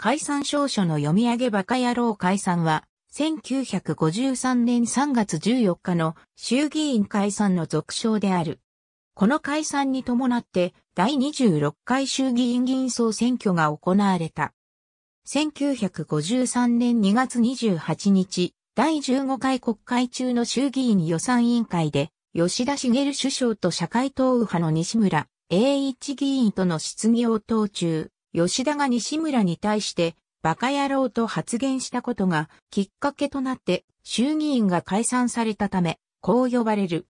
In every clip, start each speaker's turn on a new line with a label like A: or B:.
A: 解散証書の読み上げバカ野郎解散は、1953年3月14日の衆議院解散の続称である。この解散に伴って第26回衆議院議員総選挙が行われた。1953年2月28日、第15回国会中の衆議院予算委員会で、吉田茂首相と社会党右派の西村、栄一議員との質疑応答中、吉田が西村に対して、バカ野郎と発言したことがきっかけとなって衆議院が解散されたため、こう呼ばれる。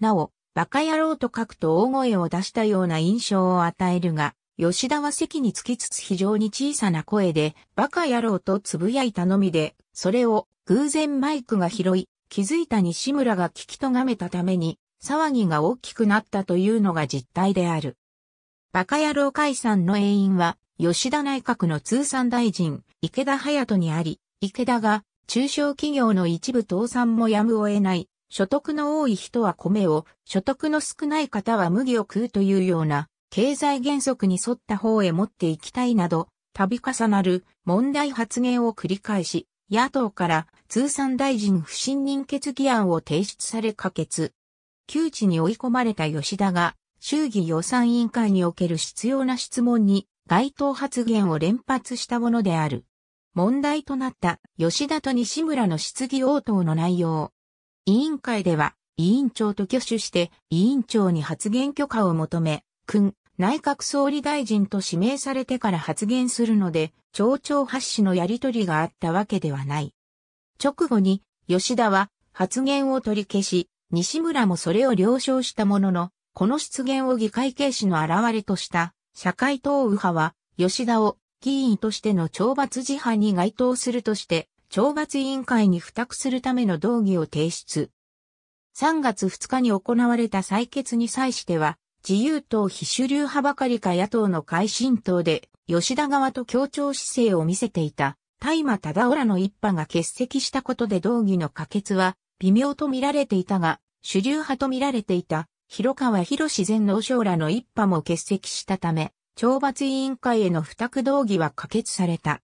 A: なお、バカ野郎と書くと大声を出したような印象を与えるが、吉田は席に着きつつ非常に小さな声で、バカ野郎とつぶやいたのみで、それを偶然マイクが拾い、気づいた西村が聞きとがめたために、騒ぎが大きくなったというのが実態である。バカ野郎解散の栄因は、吉田内閣の通産大臣、池田隼人にあり、池田が、中小企業の一部倒産もやむを得ない、所得の多い人は米を、所得の少ない方は麦を食うというような、経済原則に沿った方へ持っていきたいなど、度重なる問題発言を繰り返し、野党から通産大臣不信任決議案を提出され可決。窮地に追い込まれた吉田が衆議予算委員会における必要な質問に該当発言を連発したものである。問題となった吉田と西村の質疑応答の内容。委員会では委員長と挙手して委員長に発言許可を求め、君、内閣総理大臣と指名されてから発言するので、町長発誌のやりとりがあったわけではない。直後に、吉田は発言を取り消し、西村もそれを了承したものの、この出現を議会軽視の現れとした、社会党右派は、吉田を議員としての懲罰自犯に該当するとして、懲罰委員会に付託するための動議を提出。3月2日に行われた採決に際しては、自由党非主流派ばかりか野党の改新党で、吉田側と協調姿勢を見せていた、大麻忠浦らの一派が欠席したことで動議の可決は、微妙と見られていたが、主流派と見られていた、広川博士前農省らの一派も欠席したため、懲罰委員会への付託動議は可決された。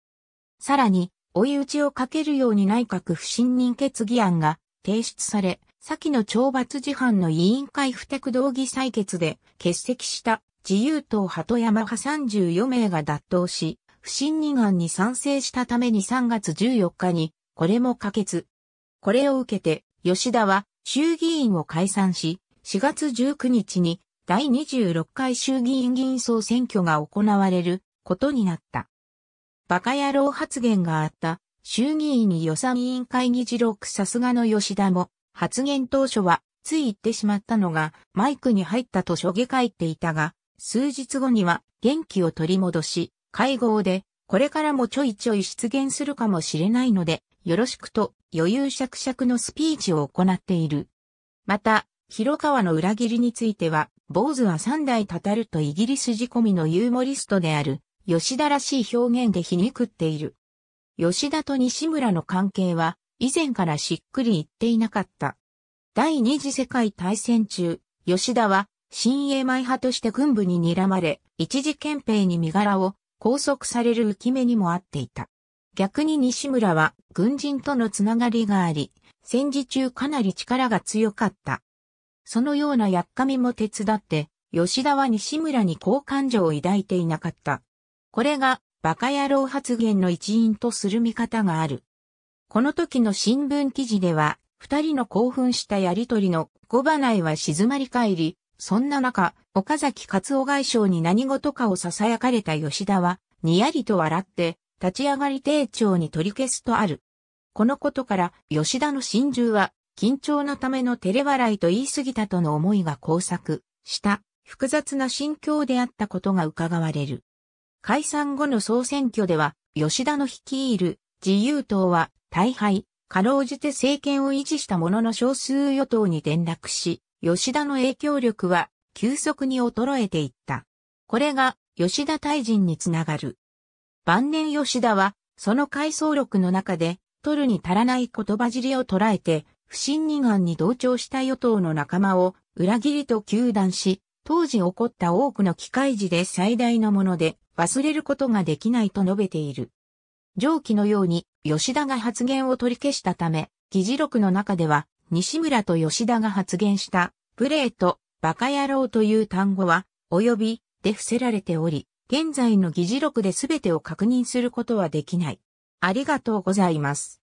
A: さらに、追い打ちをかけるように内閣不信任決議案が提出され、先の懲罰事犯の委員会付託動議採決で欠席した自由党鳩山派34名が脱党し、不信任案に賛成したために3月14日に、これも可決。これを受けて、吉田は衆議院を解散し、4月19日に第26回衆議院議員総選挙が行われることになった。バカ野郎発言があった衆議院に予算委員会議事録さすがの吉田も発言当初はつい言ってしまったのがマイクに入ったとしょげ返っていたが数日後には元気を取り戻し会合でこれからもちょいちょい出現するかもしれないのでよろしくと余裕しゃくしゃくのスピーチを行っている。また、広川の裏切りについては、坊主は三代たたるとイギリス仕込みのユーモリストである、吉田らしい表現で皮肉っている。吉田と西村の関係は、以前からしっくりいっていなかった。第二次世界大戦中、吉田は、新英米派として軍部に睨まれ、一時憲兵に身柄を拘束される浮き目にもあっていた。逆に西村は軍人とのつながりがあり、戦時中かなり力が強かった。そのようなやっかみも手伝って、吉田は西村に好感情を抱いていなかった。これが、バカ野郎発言の一因とする見方がある。この時の新聞記事では、二人の興奮したやりとりの小花井は静まり返り、そんな中、岡崎勝夫外相に何事かを囁かれた吉田は、にやりと笑って、立ち上がり丁重に取り消すとある。このことから、吉田の心中は、緊張のための照れ笑いと言い過ぎたとの思いが交錯した複雑な心境であったことが伺われる。解散後の総選挙では、吉田の率いる自由党は大敗、かろうじて政権を維持したものの少数与党に転落し、吉田の影響力は急速に衰えていった。これが吉田大臣につながる。晩年吉田は、その回想録の中で、取るに足らない言葉尻を捉えて、不信任案に同調した与党の仲間を裏切りと糾弾し、当時起こった多くの機械時で最大のもので忘れることができないと述べている。上記のように吉田が発言を取り消したため、議事録の中では西村と吉田が発言したプレート、バカ野郎という単語は、及び、で伏せられており、現在の議事録で全てを確認することはできない。ありがとうございます。